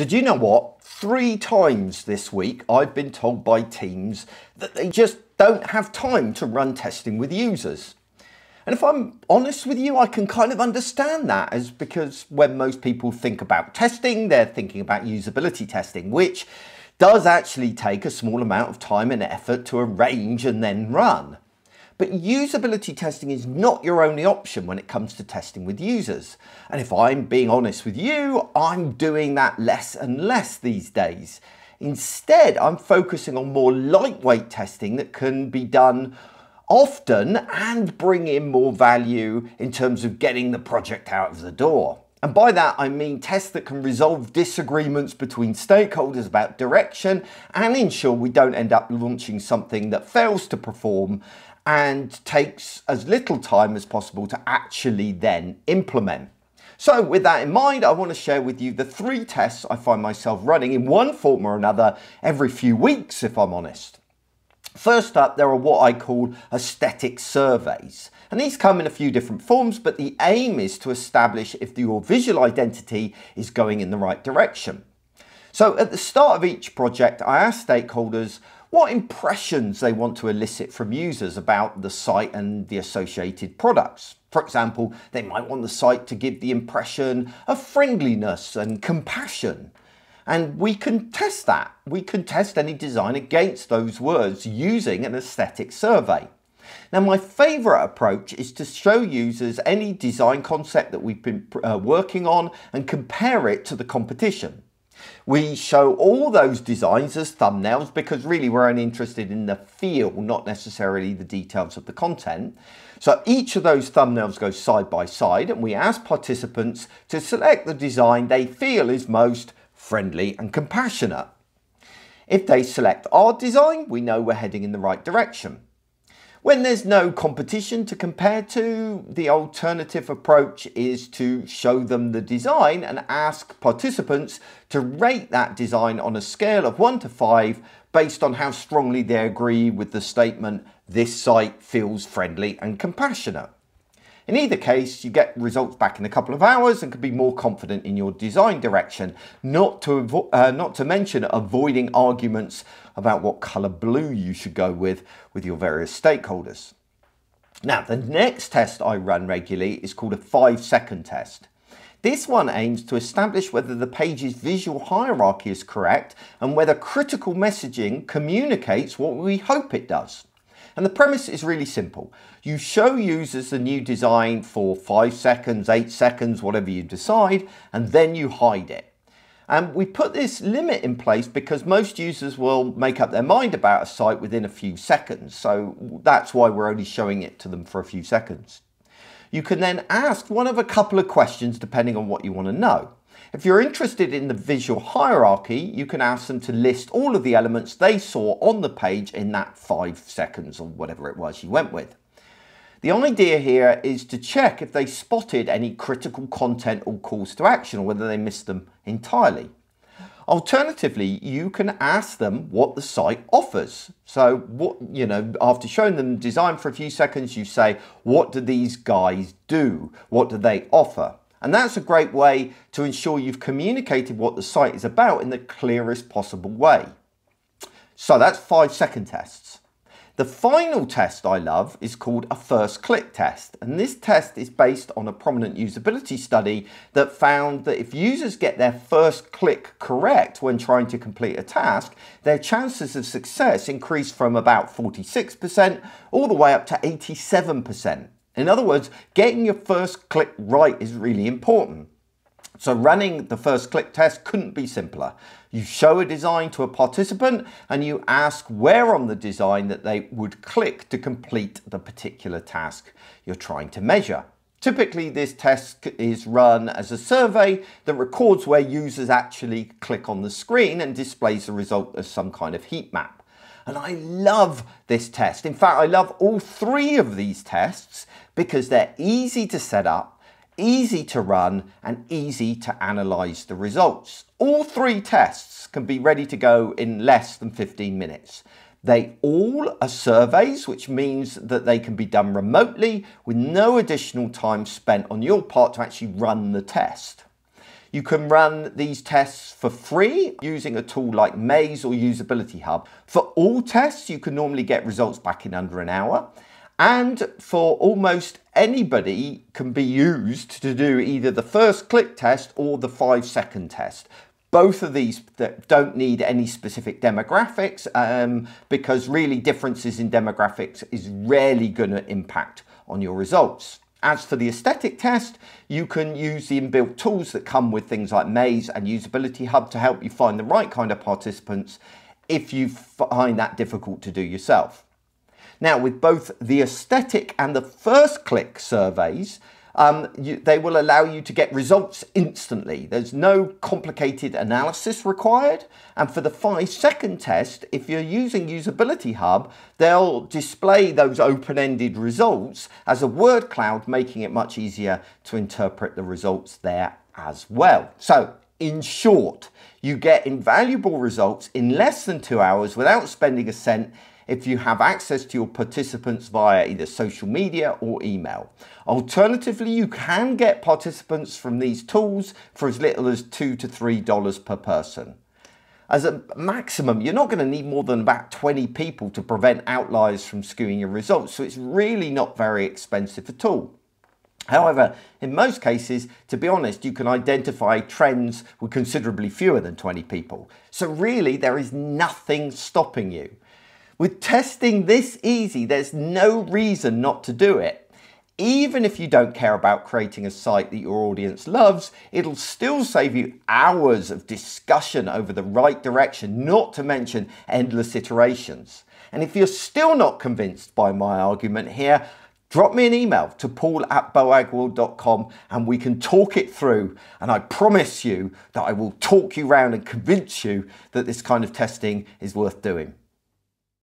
So, do you know what? Three times this week, I've been told by teams that they just don't have time to run testing with users. And if I'm honest with you, I can kind of understand that, as because when most people think about testing, they're thinking about usability testing, which does actually take a small amount of time and effort to arrange and then run. But usability testing is not your only option when it comes to testing with users. And if I'm being honest with you, I'm doing that less and less these days. Instead, I'm focusing on more lightweight testing that can be done often and bring in more value in terms of getting the project out of the door. And by that, I mean tests that can resolve disagreements between stakeholders about direction and ensure we don't end up launching something that fails to perform and takes as little time as possible to actually then implement. So with that in mind, I want to share with you the three tests I find myself running in one form or another every few weeks, if I'm honest. First up, there are what I call aesthetic surveys. And these come in a few different forms, but the aim is to establish if your visual identity is going in the right direction. So at the start of each project, I ask stakeholders, what impressions they want to elicit from users about the site and the associated products. For example, they might want the site to give the impression of friendliness and compassion. And we can test that. We can test any design against those words using an aesthetic survey. Now, my favorite approach is to show users any design concept that we've been uh, working on and compare it to the competition. We show all those designs as thumbnails because really we're only interested in the feel, not necessarily the details of the content. So each of those thumbnails goes side by side and we ask participants to select the design they feel is most friendly and compassionate. If they select our design, we know we're heading in the right direction. When there's no competition to compare to, the alternative approach is to show them the design and ask participants to rate that design on a scale of 1 to 5 based on how strongly they agree with the statement, this site feels friendly and compassionate. In either case, you get results back in a couple of hours and can be more confident in your design direction, not to, uh, not to mention avoiding arguments about what colour blue you should go with with your various stakeholders. Now, the next test I run regularly is called a five second test. This one aims to establish whether the page's visual hierarchy is correct and whether critical messaging communicates what we hope it does. And the premise is really simple. You show users the new design for five seconds, eight seconds, whatever you decide, and then you hide it. And we put this limit in place because most users will make up their mind about a site within a few seconds. So that's why we're only showing it to them for a few seconds. You can then ask one of a couple of questions depending on what you want to know. If you're interested in the visual hierarchy, you can ask them to list all of the elements they saw on the page in that five seconds or whatever it was you went with. The idea here is to check if they spotted any critical content or calls to action or whether they missed them entirely. Alternatively, you can ask them what the site offers. So what, you know, after showing them design for a few seconds, you say, what do these guys do? What do they offer? And that's a great way to ensure you've communicated what the site is about in the clearest possible way. So that's five second tests. The final test I love is called a first click test. And this test is based on a prominent usability study that found that if users get their first click correct when trying to complete a task, their chances of success increase from about 46% all the way up to 87%. In other words, getting your first click right is really important. So running the first click test couldn't be simpler. You show a design to a participant and you ask where on the design that they would click to complete the particular task you're trying to measure. Typically, this test is run as a survey that records where users actually click on the screen and displays the result as some kind of heat map. And I love this test. In fact, I love all three of these tests because they're easy to set up, easy to run, and easy to analyze the results. All three tests can be ready to go in less than 15 minutes. They all are surveys, which means that they can be done remotely with no additional time spent on your part to actually run the test. You can run these tests for free using a tool like Maze or Usability Hub. For all tests, you can normally get results back in under an hour. And for almost anybody can be used to do either the first click test or the five second test. Both of these don't need any specific demographics um, because really differences in demographics is rarely going to impact on your results. As for the aesthetic test, you can use the inbuilt tools that come with things like Maze and Usability Hub to help you find the right kind of participants if you find that difficult to do yourself. Now, with both the aesthetic and the first click surveys, um, you, they will allow you to get results instantly. There's no complicated analysis required. And for the five second test, if you're using Usability Hub, they'll display those open ended results as a word cloud, making it much easier to interpret the results there as well. So in short, you get invaluable results in less than two hours without spending a cent if you have access to your participants via either social media or email. Alternatively, you can get participants from these tools for as little as two to three dollars per person. As a maximum, you're not going to need more than about 20 people to prevent outliers from skewing your results, so it's really not very expensive at all. However, in most cases, to be honest, you can identify trends with considerably fewer than 20 people. So really, there is nothing stopping you. With testing this easy, there's no reason not to do it. Even if you don't care about creating a site that your audience loves, it'll still save you hours of discussion over the right direction, not to mention endless iterations. And if you're still not convinced by my argument here, drop me an email to paul at boagworld.com and we can talk it through. And I promise you that I will talk you round and convince you that this kind of testing is worth doing.